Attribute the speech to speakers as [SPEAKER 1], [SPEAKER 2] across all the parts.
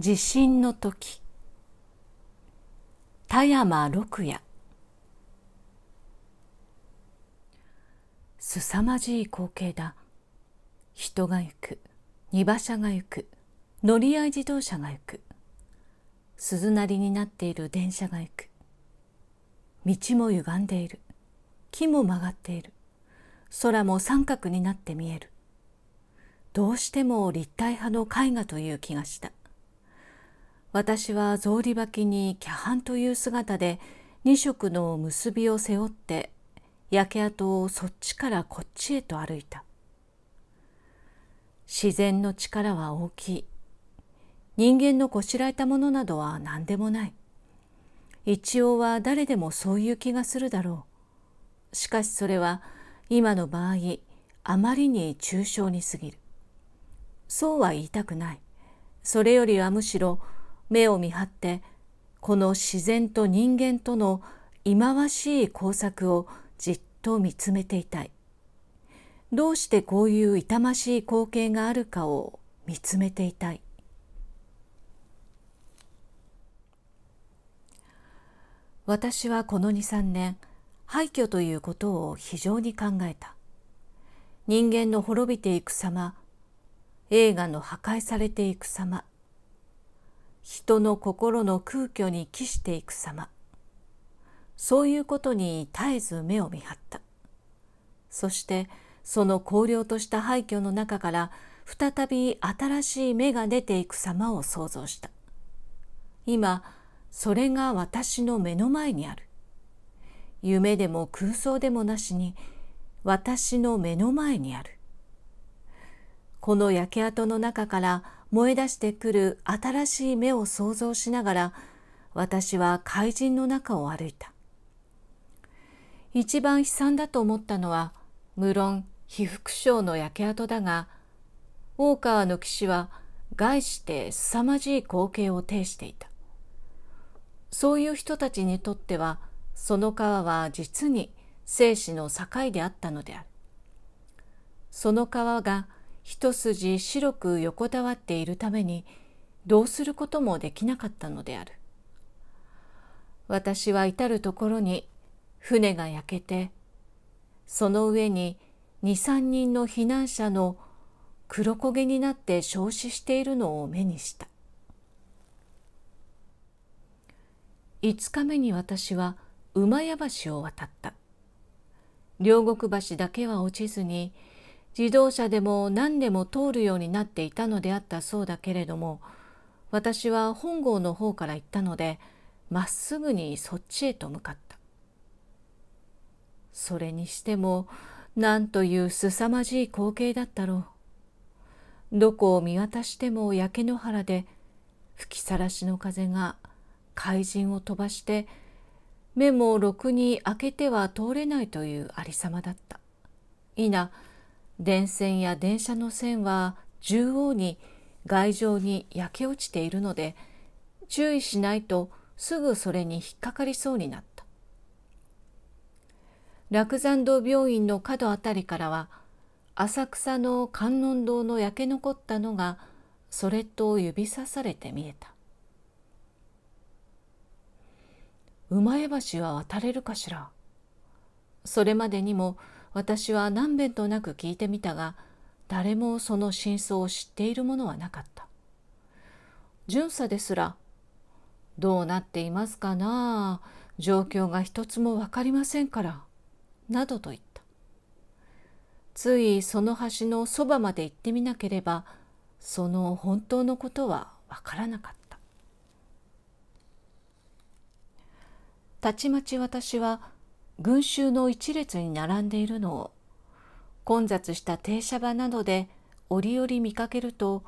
[SPEAKER 1] 地震の時田山六夜すさまじい光景だ人が行く荷馬車が行く乗り合い自動車が行く鈴なりになっている電車が行く道も歪んでいる木も曲がっている空も三角になって見えるどうしても立体派の絵画という気がした私は草履履きにキャハンという姿で2色の結びを背負って焼け跡をそっちからこっちへと歩いた自然の力は大きい人間のこしらえたものなどは何でもない一応は誰でもそういう気がするだろうしかしそれは今の場合あまりに抽象に過ぎるそうは言いたくないそれよりはむしろ目を見張ってこの自然と人間との忌まわしい工作をじっと見つめていたいどうしてこういう痛ましい光景があるかを見つめていたい私はこの23年廃墟ということを非常に考えた人間の滅びていく様映画の破壊されていく様人の心の空虚に帰していく様そういうことに絶えず目を見張ったそしてその荒涼とした廃墟の中から再び新しい芽が出ていく様を想像した今それが私の目の前にある夢でも空想でもなしに私の目の前にあるこの焼け跡の中から燃え出してくる新しい目を想像しながら私は怪人の中を歩いた一番悲惨だと思ったのは無論被服廠の焼け跡だが大川の騎士は概して凄まじい光景を呈していたそういう人たちにとってはその川は実に生死の境であったのであるその川が一筋白く横たわっているためにどうすることもできなかったのである私は至る所に船が焼けてその上に二三人の避難者の黒焦げになって焼死しているのを目にした5日目に私は馬屋橋を渡った両国橋だけは落ちずに自動車でも何でも通るようになっていたのであったそうだけれども私は本郷の方から行ったのでまっすぐにそっちへと向かったそれにしてもなんという凄まじい光景だったろうどこを見渡しても焼け野原で吹きさらしの風が怪人を飛ばして目もろくに開けては通れないというありさまだった。いな電線や電車の線は縦横に外上に焼け落ちているので注意しないとすぐそれに引っかかりそうになった落山道病院の角辺りからは浅草の観音堂の焼け残ったのがそれと指さされて見えた馬屋橋は渡れるかしらそれまでにも私は何べんとなく聞いてみたが誰もその真相を知っているものはなかった巡査ですら「どうなっていますかな状況が一つも分かりませんから」などと言ったついその橋のそばまで行ってみなければその本当のことは分からなかったたちまち私は群衆の一列に並んでいるのを混雑した停車場などで折々見かけると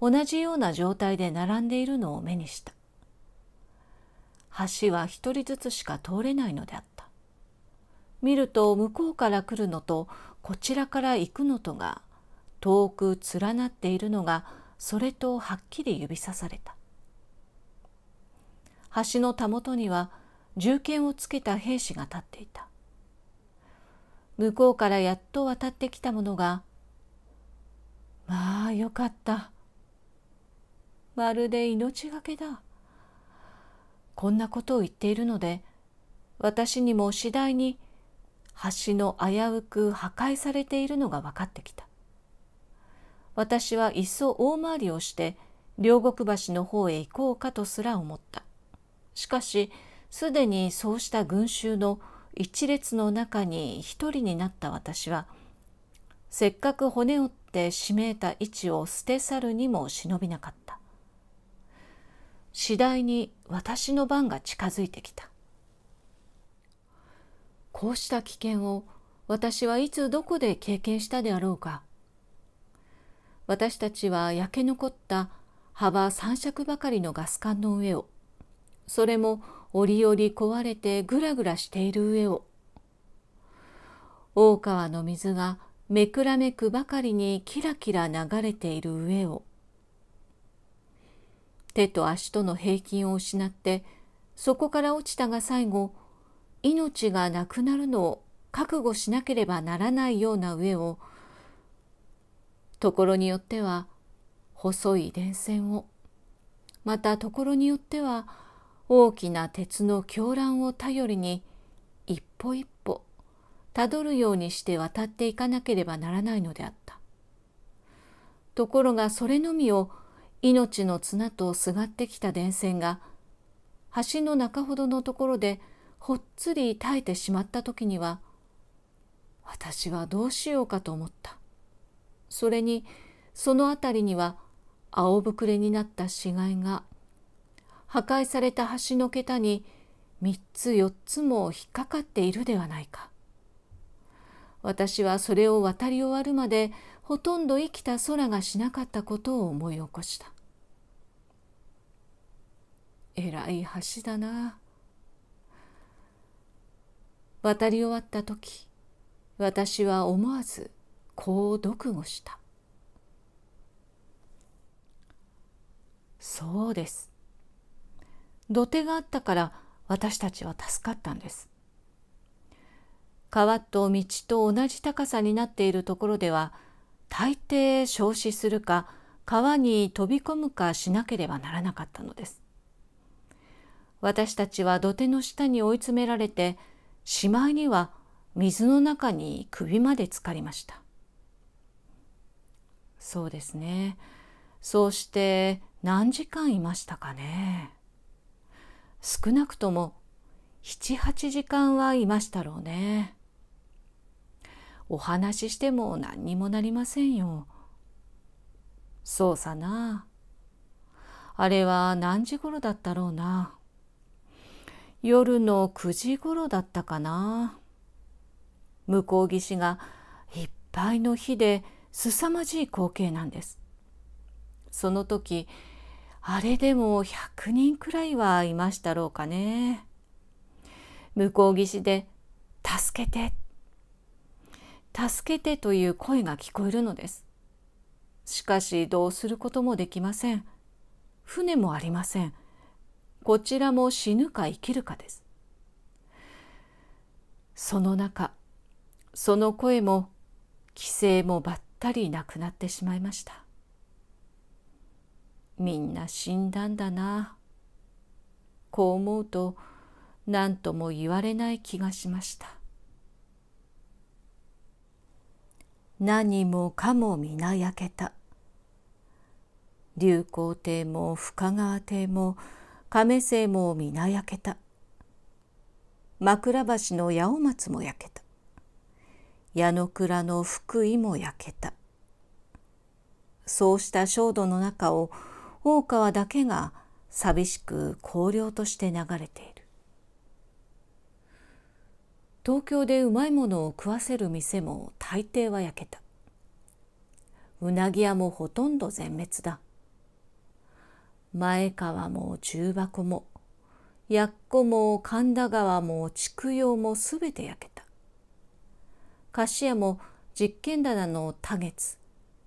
[SPEAKER 1] 同じような状態で並んでいるのを目にした橋は一人ずつしか通れないのであった見ると向こうから来るのとこちらから行くのとが遠く連なっているのがそれとはっきり指さされた橋のたもとには銃剣をつけた兵士が立っていた向こうからやっと渡ってきたものが「まあよかった」まるで命がけだこんなことを言っているので私にも次第に橋の危うく破壊されているのが分かってきた私はいっそ大回りをして両国橋の方へ行こうかとすら思ったしかしすでにそうした群衆の一列の中に一人になった私はせっかく骨折ってしめいた位置を捨て去るにも忍びなかった次第に私の番が近づいてきたこうした危険を私はいつどこで経験したであろうか私たちは焼け残った幅三尺ばかりのガス管の上をそれも折々壊れてぐらぐらしている上を大川の水がめくらめくばかりにキラキラ流れている上を手と足との平均を失ってそこから落ちたが最後命がなくなるのを覚悟しなければならないような上をところによっては細い電線をまたところによっては大きな鉄の狂乱を頼りに一歩一歩たどるようにして渡っていかなければならないのであった。ところがそれのみを命の綱とすがってきた電線が橋の中ほどのところでほっつり耐えてしまった時には私はどうしようかと思った。それにその辺りには青ぶくれになった死骸が破壊された橋の桁に3つ4つも引っかかっているではないか。私はそれを渡り終わるまでほとんど生きた空がしなかったことを思い起こした。えらい橋だな。渡り終わった時私は思わずこう読語した「そうです土手があったから私たちは助かったんです。川と道と同じ高さになっているところでは大抵焼死するか川に飛び込むかしなければならなかったのです。私たちは土手の下に追い詰められてしまいには水の中に首まで浸かりました。そうですね。そうして何時間いましたかね。少なくとも78時間はいましたろうね。お話ししても何にもなりませんよ。そうさな。あれは何時頃だったろうな。夜の9時頃だったかな。向こう岸がいっぱいの火で凄まじい光景なんです。その時あれでも100人くらいはいましたろうかね。向こう岸で「助けて」「助けて」という声が聞こえるのです。しかしどうすることもできません。船もありません。こちらも死ぬか生きるかです。その中、その声も規制もばったりなくなってしまいました。みんな死んだんだなこう思うと何とも言われない気がしました何もかも皆焼けた流行亭も深川邸も亀星も皆焼けた枕橋の八百松も焼けた矢の倉の福井も焼けたそうした焦土の中を大川だけが寂しく荒涼として流れている東京でうまいものを食わせる店も大抵は焼けたうなぎ屋もほとんど全滅だ前川も重箱もやっこも神田川も筑陽もすべて焼けた菓子屋も実験棚の多月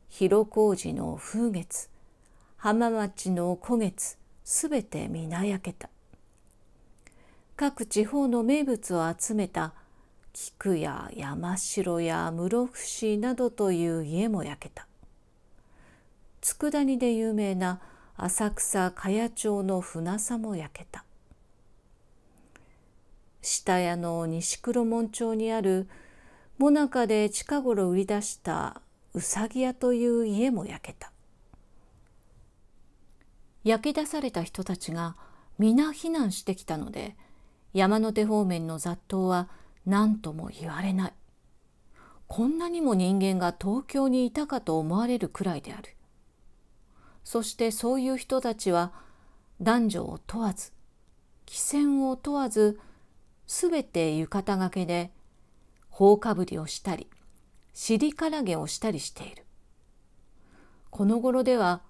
[SPEAKER 1] 広小路の風月浜町の古月すべて皆焼けた各地方の名物を集めた菊や山城や室伏などという家も焼けた佃煮で有名な浅草茅町の船佐も焼けた下屋の西黒門町にあるもなかで近頃売り出したうさぎ屋という家も焼けた焼け出された人たちが皆避難してきたので山手方面の雑踏は何とも言われないこんなにも人間が東京にいたかと思われるくらいであるそしてそういう人たちは男女を問わず汽船を問わずすべて浴衣がけで放かぶりをしたり尻からげをしたりしているこの頃では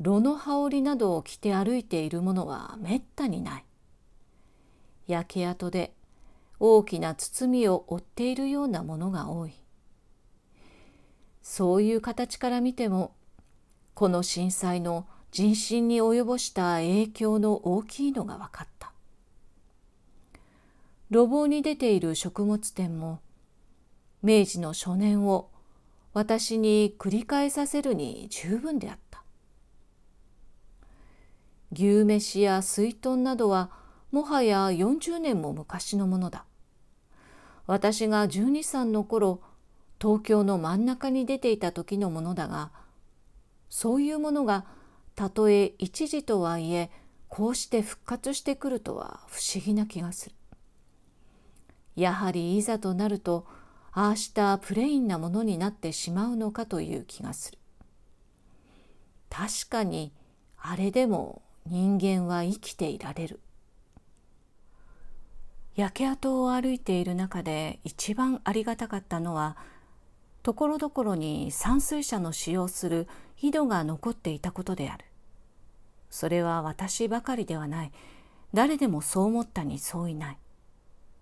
[SPEAKER 1] 炉の羽織などを着て歩いているものはめったにない焼け跡で大きな包みを負っているようなものが多いそういう形から見てもこの震災の人心に及ぼした影響の大きいのが分かった路傍に出ている食物店も明治の初年を私に繰り返させるに十分であった牛飯や水豚などはもはや40年も昔のものだ私が12歳の頃東京の真ん中に出ていた時のものだがそういうものがたとえ一時とはいえこうして復活してくるとは不思議な気がするやはりいざとなるとああしたプレインなものになってしまうのかという気がする確かにあれでも人間は生きていられる焼け跡を歩いている中で一番ありがたかったのはところどころに散水車の使用する井戸が残っていたことであるそれは私ばかりではない誰でもそう思ったにそういない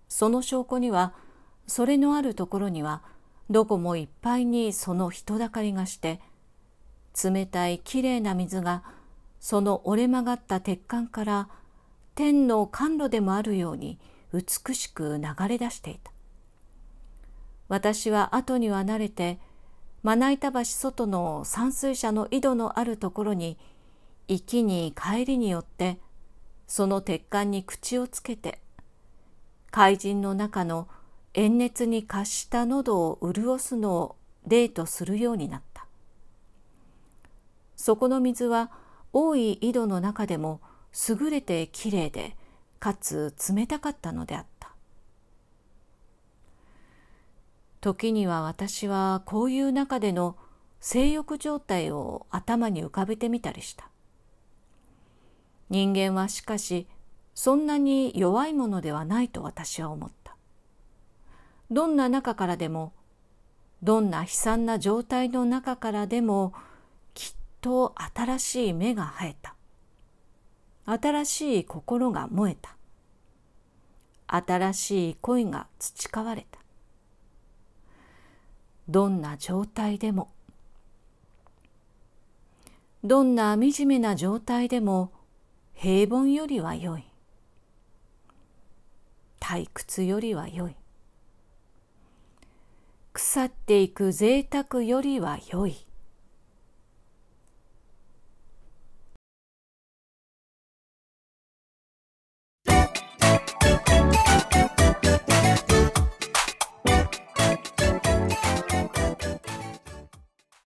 [SPEAKER 1] その証拠にはそれのあるところにはどこもいっぱいにその人だかりがして冷たいきれいな水がその折れ曲がった鉄管から天の甘露でもあるように美しく流れ出していた私は後には慣れてまな板橋外の山水車の井戸のあるところに行きに帰りによってその鉄管に口をつけて怪人の中の炎熱に達した喉を潤すのを例とするようになったそこの水は多い井戸の中でも優れてきれいでかつ冷たかったのであった時には私はこういう中での性欲状態を頭に浮かべてみたりした人間はしかしそんなに弱いものではないと私は思ったどんな中からでもどんな悲惨な状態の中からでもと新しい芽が生えた新しい心が燃えた新しい恋が培われたどんな状態でもどんな惨めな状態でも平凡よりは良い退屈よりは良い腐っていく贅沢よりは良い